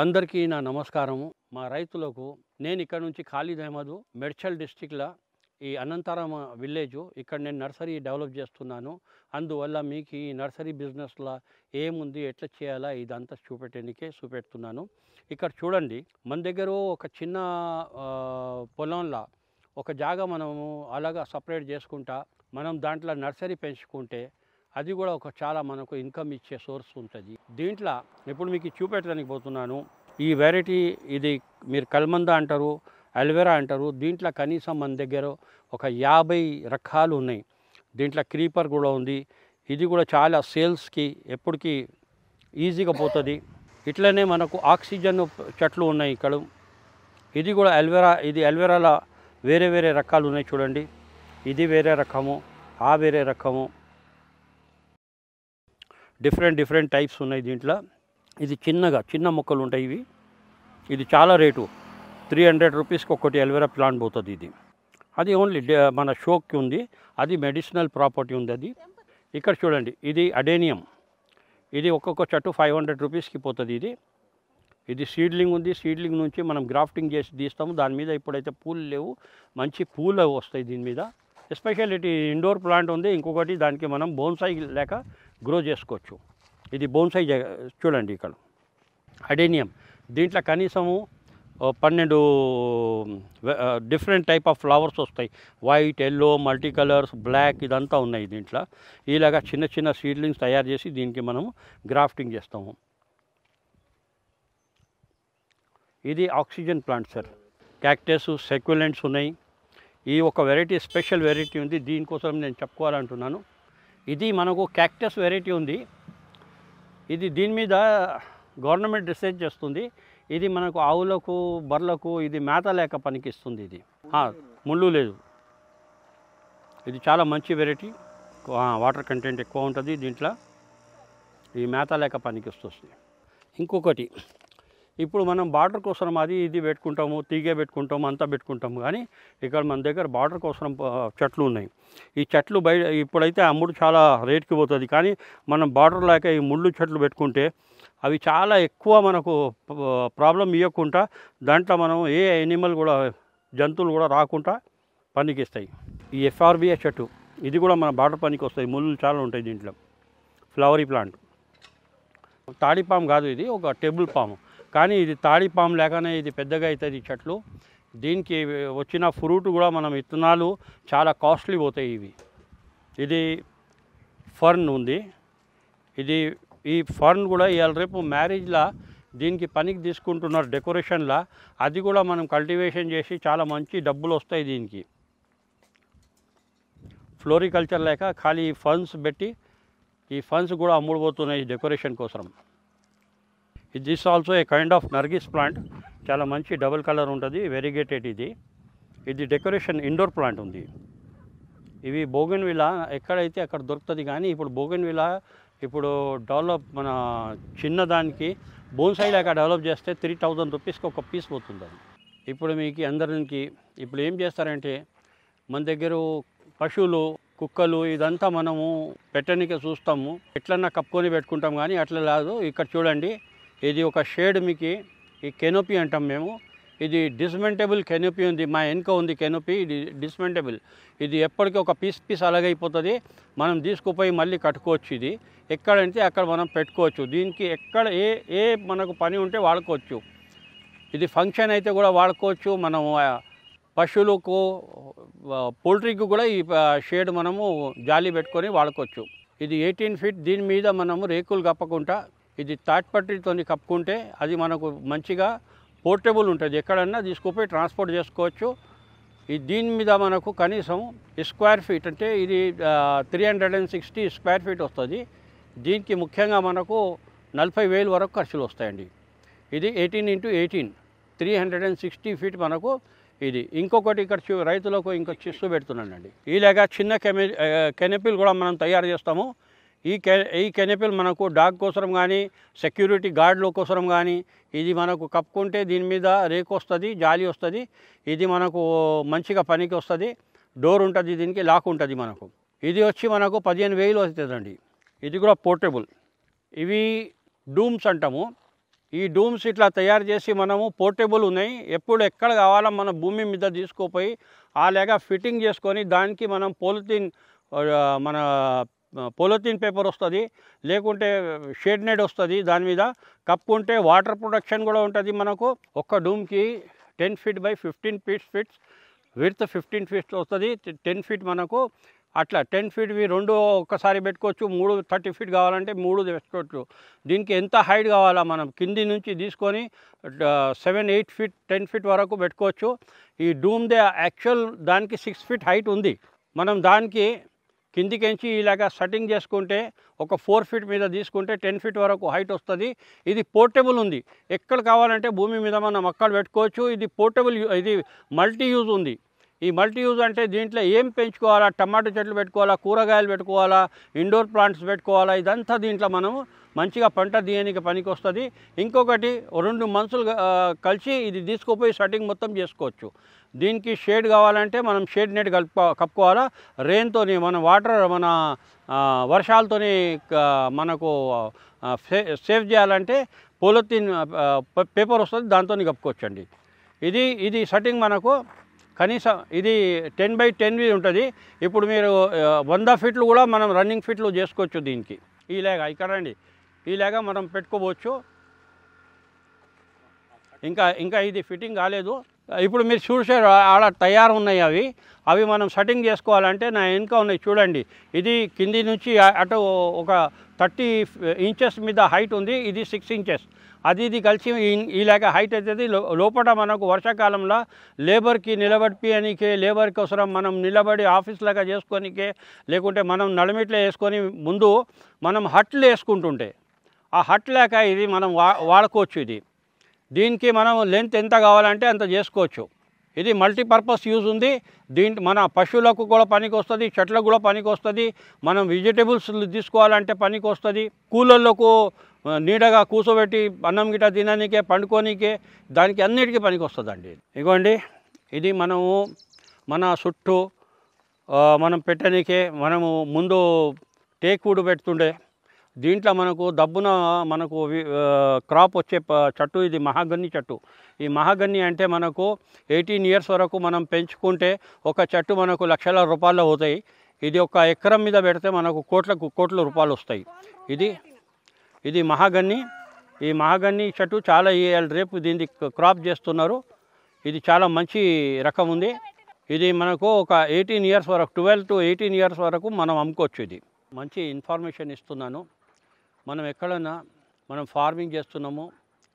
అందరికీ నా నమస్కారము మా రైతులకు నేను ఇక్కడ నుంచి ఖాళీ దహమదు మెడ్చల్ డిస్టిక్లో ఈ అనంతరం విలేజ్ ఇక్కడ నేను నర్సరీ డెవలప్ చేస్తున్నాను అందువల్ల మీకు ఈ నర్సరీ బిజినెస్లో ఏముంది ఎట్లా చేయాలా ఇదంతా చూపెట్టడానికే చూపెడుతున్నాను ఇక్కడ చూడండి మన దగ్గర ఒక చిన్న పొలంలో ఒక జాగా మనము అలాగా సపరేట్ చేసుకుంటా మనం దాంట్లో నర్సరీ పెంచుకుంటే అది కూడా ఒక చాలా మనకు ఇన్కమ్ ఇచ్చే సోర్స్ ఉంటుంది దీంట్లో ఇప్పుడు మీకు చూపెట్టడానికి పోతున్నాను ఈ వెరైటీ ఇది మీరు కల్మంద అంటారు అల్వెరా అంటారు దీంట్లో కనీసం మన దగ్గర ఒక యాభై రకాలు ఉన్నాయి దీంట్లో క్రీపర్ కూడా ఉంది ఇది కూడా చాలా సేల్స్కి ఎప్పటికీ ఈజీగా పోతుంది ఇట్లనే మనకు ఆక్సిజన్ చెట్లు ఉన్నాయి ఇక్కడ ఇది కూడా అల్వెరా ఇది అల్వెరాల వేరే వేరే రకాలు ఉన్నాయి చూడండి ఇది వేరే రకము ఆ వేరే రకము డిఫరెంట్ డిఫరెంట్ టైప్స్ ఉన్నాయి దీంట్లో ఇది చిన్నగా చిన్న మొక్కలు ఉంటాయి ఇవి ఇది చాలా రేటు త్రీ హండ్రెడ్ రూపీస్కి ఒకటి ఎల్వేరా ప్లాంట్ పోతుంది ఇది అది ఓన్లీ మన షోకి ఉంది అది మెడిసినల్ ప్రాపర్టీ ఉంది అది ఇక్కడ చూడండి ఇది అడేనియం ఇది ఒక్కొక్క చెట్టు ఫైవ్ హండ్రెడ్ రూపీస్కి పోతుంది ఇది ఇది సీడ్లింగ్ ఉంది సీడ్లింగ్ నుంచి మనం గ్రాఫ్టింగ్ చేసి తీస్తాము దాని మీద ఇప్పుడైతే పూలు లేవు మంచి పూలు వస్తాయి దీని మీద ఎస్పెషల్ ఇటు ఇండోర్ ప్లాంట్ ఉంది ఇంకొకటి దానికి మనం బోన్సాయి లేక గ్రో చేసుకోవచ్చు ఇది బోన్సై చూడండి ఇక్కడ అడేనియం దీంట్లో కనీసము పన్నెండు డిఫరెంట్ టైప్ ఆఫ్ ఫ్లవర్స్ వస్తాయి white yellow multi colours black ఇదంతా ఉన్నాయి దీంట్లో ఇలాగా చిన్న చిన్న సీడ్లింగ్స్ తయారు చేసి దీనికి మనము గ్రాఫ్టింగ్ చేస్తాము ఇది oxygen plant sir cactus succulents ఉన్నాయి ఈ ఒక వెరైటీ స్పెషల్ వెరైటీ ఉంది దీనికోసం నేను చెప్పుకోవాలంటున్నాను ఇది మనకు క్యాక్టస్ వెరైటీ ఉంది ఇది దీని మీద గవర్నమెంట్ రీసెర్చ్ చేస్తుంది ఇది మనకు ఆవులకు బర్లకు ఇది మేత లేక పనికిస్తుంది ఇది ముళ్ళు లేదు ఇది చాలా మంచి వెరైటీ వాటర్ కంటెంట్ ఎక్కువ ఉంటుంది దీంట్లో ఈ మేత లేక పనికిస్తుంది ఇంకొకటి ఇప్పుడు మనం బార్డర్ కోసం అది ఇది పెట్టుకుంటాము తీగే పెట్టుకుంటాము అంతా పెట్టుకుంటాము కానీ ఇక్కడ మన దగ్గర బార్డర్ కోసం చెట్లు ఉన్నాయి ఈ చెట్లు బయట ఇప్పుడైతే ఆ ముడు చాలా రేట్కి పోతుంది కానీ మనం బార్డర్ లేక ఈ ముళ్ళు చెట్లు పెట్టుకుంటే అవి చాలా ఎక్కువ మనకు ప్రాబ్లం ఇవ్వకుండా దాంట్లో మనం ఏ ఎనిమల్ కూడా జంతువులు కూడా రాకుండా పనికిస్తాయి ఈ ఎఫ్ఆర్బిఏ చెట్టు ఇది కూడా మన బార్డర్ పనికి వస్తాయి ముళ్ళు చాలా ఉంటాయి దీంట్లో ఫ్లవరీ ప్లాంట్ తాడిపాము కాదు ఇది ఒక టేబుల్ పాము కానీ ఇది తాడిపాము లేకనే ఇది పెద్దగా అవుతుంది చెట్లు దీనికి వచ్చిన ఫ్రూట్ కూడా మనం విత్తనాలు చాలా కాస్ట్లీ పోతాయి ఇవి ఇది ఫర్న్ ఉంది ఇది ఈ ఫర్న్ కూడా ఇవాళ రేపు మ్యారేజ్లా దీనికి పనికి తీసుకుంటున్నారు డెకరేషన్లా అది కూడా మనం కల్టివేషన్ చేసి చాలా మంచి డబ్బులు వస్తాయి దీనికి ఫ్లోరికల్చర్ లేక ఖాళీ ఫండ్స్ పెట్టి ఈ ఫండ్స్ కూడా అమ్ముడుపోతున్నాయి డెకరేషన్ కోసం ఇది this also a kind of నర్గిస్ ప్లాంట్ చాలా మంచి డబుల్ కలర్ ఉంటుంది వెరిగేటెడ్ ఇది ఇది డెకరేషన్ ఇండోర్ ప్లాంట్ ఉంది ఇవి బోగన్ విలా ఎక్కడైతే అక్కడ దొరుకుతుంది కానీ ఇప్పుడు బోగన్ విలా ఇప్పుడు డెవలప్ మన చిన్నదానికి బోన్సై లాగా డెవలప్ చేస్తే త్రీ థౌజండ్ రూపీస్కి ఒక పీస్ పోతుంది అది ఇప్పుడు మీకు అందరికి ఇప్పుడు ఏం చేస్తారంటే మన దగ్గర పశువులు కుక్కలు ఇదంతా మనము పెట్టడానికి చూస్తాము ఎట్లన్నా కప్పుకొని పెట్టుకుంటాం కానీ అట్లా కాదు ఇక్కడ చూడండి ఇది ఒక షేడ్ మీకు ఈ కెనోపీ అంటాం మేము ఇది డిస్మెంటబుల్ కెనోపీ ఉంది మా వెనుక ఉంది కెనోపీ ఇది డిస్మెంటబుల్ ఇది ఎప్పటికీ ఒక పీస్ పీస్ అలాగైపోతుంది మనం తీసుకుపోయి మళ్ళీ కట్టుకోవచ్చు ఇది ఎక్కడంటే అక్కడ మనం పెట్టుకోవచ్చు దీనికి ఎక్కడ ఏ ఏ మనకు పని ఉంటే వాడుకోవచ్చు ఇది ఫంక్షన్ అయితే కూడా వాడుకోవచ్చు మనం పశువులకు పోల్ట్రీకి కూడా ఈ షేడ్ మనము జాలి పెట్టుకొని వాడుకోవచ్చు ఇది ఎయిటీన్ ఫీట్ దీని మీద మనము రేకులు కప్పకుండా ఇది తాట్ కప్పుకుంటే అది మనకు మంచిగా పోర్టబుల్ ఉంటుంది ఎక్కడన్నా తీసుకుపోయి ట్రాన్స్పోర్ట్ చేసుకోవచ్చు ఈ దీని మీద మనకు కనీసం స్క్వేర్ ఫీట్ అంటే ఇది three hundred and sixty square feet వస్తుంది దీనికి ముఖ్యంగా మనకు నలభై వేలు వరకు ఖర్చులు వస్తాయండి ఇది eighteen into eighteen three hundred and sixty feet మనకు ఇది ఇంకొకటి ఇక్కడ రైతులకు ఇంకొక చిస్సు పెడుతున్నానండి ఇలాగా చిన్న కెమె కెనపీలు కూడా మనం తయారు చేస్తాము ఈ కె ఈ కెనెపిల్ మనకు డాగ్ కోసం కానీ సెక్యూరిటీ గార్డుల కోసం కానీ ఇది మనకు కప్పుకుంటే దీని మీద రేకు వస్తుంది జాలి వస్తుంది ఇది మనకు మంచిగా పనికి వస్తుంది డోర్ ఉంటుంది దీనికి లాక్ ఉంటుంది మనకు ఇది వచ్చి మనకు పదిహేను వేలు వస్తుందండి ఇది కూడా పోర్టబుల్ ఇవి డూమ్స్ అంటాము ఈ డూమ్స్ ఇట్లా తయారు చేసి మనము పోర్టబుల్ ఉన్నాయి ఎప్పుడు ఎక్కడ కావాలో మన భూమి మీద తీసుకుపోయి లేక ఫిట్టింగ్ చేసుకొని దానికి మనం పోలిథిన్ మన పొలిథిన్ పేపర్ వస్తుంది లేకుంటే షేడ్ నెడ్ వస్తుంది దాని మీద కప్పుకుంటే వాటర్ ప్రొటెక్షన్ కూడా ఉంటుంది మనకు ఒక్క డూమ్కి ten feet by fifteen feets feets with fifteen feets వస్తుంది టెన్ ఫీట్ మనకు అట్లా టెన్ ఫీట్వి రెండు ఒక్కసారి పెట్టుకోవచ్చు మూడు థర్టీ ఫీట్ కావాలంటే మూడు పెట్టుకోవచ్చు దీనికి ఎంత హైట్ కావాలా మనం కింది నుంచి తీసుకొని seven eight feet ten feet వరకు పెట్టుకోవచ్చు ఈ డూమ్దే యాక్చువల్ దానికి సిక్స్ ఫీట్ హైట్ ఉంది మనం దానికి కిందికెంచి ఇలాగ సెట్టింగ్ చేసుకుంటే ఒక ఫోర్ ఫీట్ మీద తీసుకుంటే టెన్ ఫీట్ వరకు హైట్ వస్తుంది ఇది పోర్టబుల్ ఉంది ఎక్కడ కావాలంటే భూమి మీద మనం మొక్కలు పెట్టుకోవచ్చు ఇది పోర్టబుల్ ఇది మల్టీ యూజ్ ఉంది ఈ మల్టీ యూజ్ అంటే దీంట్లో ఏం పెంచుకోవాలా టమాటో చెట్లు పెట్టుకోవాలా కూరగాయలు పెట్టుకోవాలా ఇండోర్ ప్లాంట్స్ పెట్టుకోవాలా ఇదంతా దీంట్లో మనం మంచిగా పంట తీయడానికి పనికి వస్తుంది ఇంకొకటి రెండు మనుషులు కలిసి ఇది తీసుకుపోయి సెట్టింగ్ మొత్తం చేసుకోవచ్చు దీనికి షేడ్ కావాలంటే మనం షేడ్ నెట్ కలుపు కప్పుకోవాలా రెయిన్తోని మన వాటర్ మన వర్షాలతోని మనకు సేవ్ చేయాలంటే పోలిథిన్ పేపర్ వస్తుంది దాంతో కప్పుకోవచ్చండి ఇది ఇది సెట్టింగ్ మనకు కనీసం ఇది టెన్ బై టెన్ ఉంటుంది ఇప్పుడు మీరు వంద ఫీట్లు కూడా మనం రన్నింగ్ ఫీట్లు చేసుకోవచ్చు దీనికి ఇలాగ ఇక్కడ అండి ఇలాగా మనం పెట్టుకోవచ్చు ఇంకా ఇంకా ఇది ఫిట్టింగ్ కాలేదు ఇప్పుడు మీరు చూసే ఆడ తయారు ఉన్నాయి అవి అవి మనం సెట్టింగ్ చేసుకోవాలంటే నా వెనుక ఉన్నాయి చూడండి ఇది కింది నుంచి అటు ఒక థర్టీ ఇంచెస్ మీద హైట్ ఉంది ఇది సిక్స్ ఇంచెస్ అది ఇది కలిసి ఇలాగ హైట్ అవుతుంది లోపల మనకు వర్షాకాలంలో లేబర్కి నిలబడిపియనికే లేబర్ కోసం మనం నిలబడి ఆఫీస్ లాగా చేసుకోనికే లేకుంటే మనం నలమిట్లో వేసుకొని ముందు మనం హట్లు వేసుకుంటుంటే ఆ హట్ లేక ఇది మనం వాడుకోవచ్చు ఇది దీనికి మనం లెంత్ ఎంత కావాలంటే అంత చేసుకోవచ్చు ఇది మల్టీపర్పస్ యూజ్ ఉంది దీంట్ మన పశువులకు కూడా పనికి వస్తుంది చెట్లకు కూడా పనికి వస్తుంది మనం వెజిటేబుల్స్ తీసుకోవాలంటే పనికి వస్తుంది కూలర్లకు నీడగా కూర్చోబెట్టి అన్నం గిట తినడానికే పండుకోనికే దానికి అన్నిటికీ పనికి వస్తుందండి ఇగోండి ఇది మనము మన చుట్టూ మనం పెట్టడానికే మనము ముందు టేకుడు పెడుతుండే దీంట్లో మనకు దబ్బున మనకు క్రాప్ వచ్చే చెట్టు ఇది మహాగన్ని చెట్టు ఈ మహాగన్ని అంటే మనకు ఎయిటీన్ ఇయర్స్ వరకు మనం పెంచుకుంటే ఒక చెట్టు మనకు లక్షల రూపాయలు అవుతాయి ఇది ఒక ఎకరం మీద పెడితే మనకు కోట్లకు కోట్ల రూపాయలు వస్తాయి ఇది ఇది మహాగన్ని ఈ మహాగన్ని చెట్టు చాలా రేపు దీన్ని క్రాప్ చేస్తున్నారు ఇది చాలా మంచి రకం ఉంది ఇది మనకు ఒక ఎయిటీన్ ఇయర్స్ వరకు ట్వెల్వ్ టు ఎయిటీన్ ఇయర్స్ వరకు మనం అమ్ముకోవచ్చు ఇది మంచి ఇన్ఫర్మేషన్ ఇస్తున్నాను మనం ఎక్కడన్నా మనం ఫార్మింగ్ చేస్తున్నాము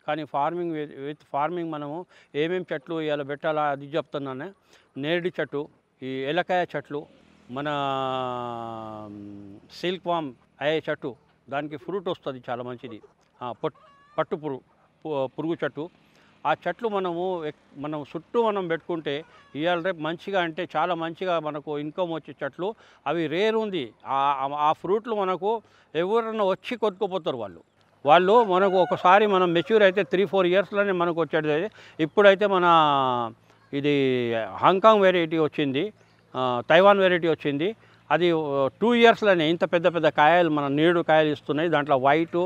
కానీ ఫార్మింగ్ విత్ ఫార్మింగ్ మనము ఏమేమి చెట్లు ఇలా పెట్టాలా అది చెప్తున్నానే నేరేడు చెట్టు ఈ ఎలకాయ చెట్లు మన సిల్క్ వామ్ అయ్యే చెట్టు దానికి ఫ్రూట్ వస్తుంది చాలా మంచిది పట్టు పురుగు పురుగు చెట్టు ఆ చెట్లు మనము మనం చుట్టూ మనం పెట్టుకుంటే ఇవాళ రేపు మంచిగా అంటే చాలా మంచిగా మనకు ఇన్కమ్ వచ్చే చెట్లు అవి రేర్ ఉంది ఆ ఫ్రూట్లు మనకు ఎవరన్నా వచ్చి కొట్టుకుపోతారు వాళ్ళు వాళ్ళు మనకు ఒకసారి మనం మెచ్యూర్ అయితే త్రీ ఫోర్ ఇయర్స్లోనే మనకు వచ్చేది ఇప్పుడైతే మన ఇది హాంకాంగ్ వెరైటీ వచ్చింది తైవాన్ వెరైటీ వచ్చింది అది టూ ఇయర్స్లోనే ఇంత పెద్ద పెద్ద కాయలు మన నీడు కాయలు ఇస్తున్నాయి దాంట్లో వైట్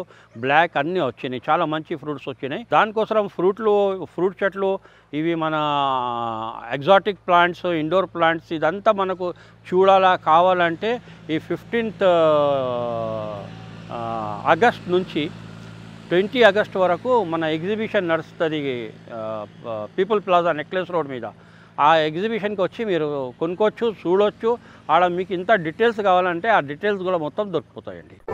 బ్లాక్ అన్నీ వచ్చినాయి చాలా మంచి ఫ్రూట్స్ వచ్చినాయి దానికోసం ఫ్రూట్లు ఫ్రూట్ చెట్లు ఇవి మన ఎగ్జాటిక్ ప్లాంట్స్ ఇండోర్ ప్లాంట్స్ ఇదంతా మనకు చూడాలా కావాలంటే ఈ ఫిఫ్టీన్త్ ఆగస్ట్ నుంచి ట్వంటీ ఆగస్ట్ వరకు మన ఎగ్జిబిషన్ నడుస్తుంది పీపుల్ ప్లాజా నెక్లెస్ రోడ్ మీద ఆ ఎగ్జిబిషన్కి వచ్చి మీరు కొనుక్కోవచ్చు చూడొచ్చు ఆడ మీకు ఇంత డీటెయిల్స్ కావాలంటే ఆ డీటెయిల్స్ కూడా మొత్తం దొరికిపోతాయండి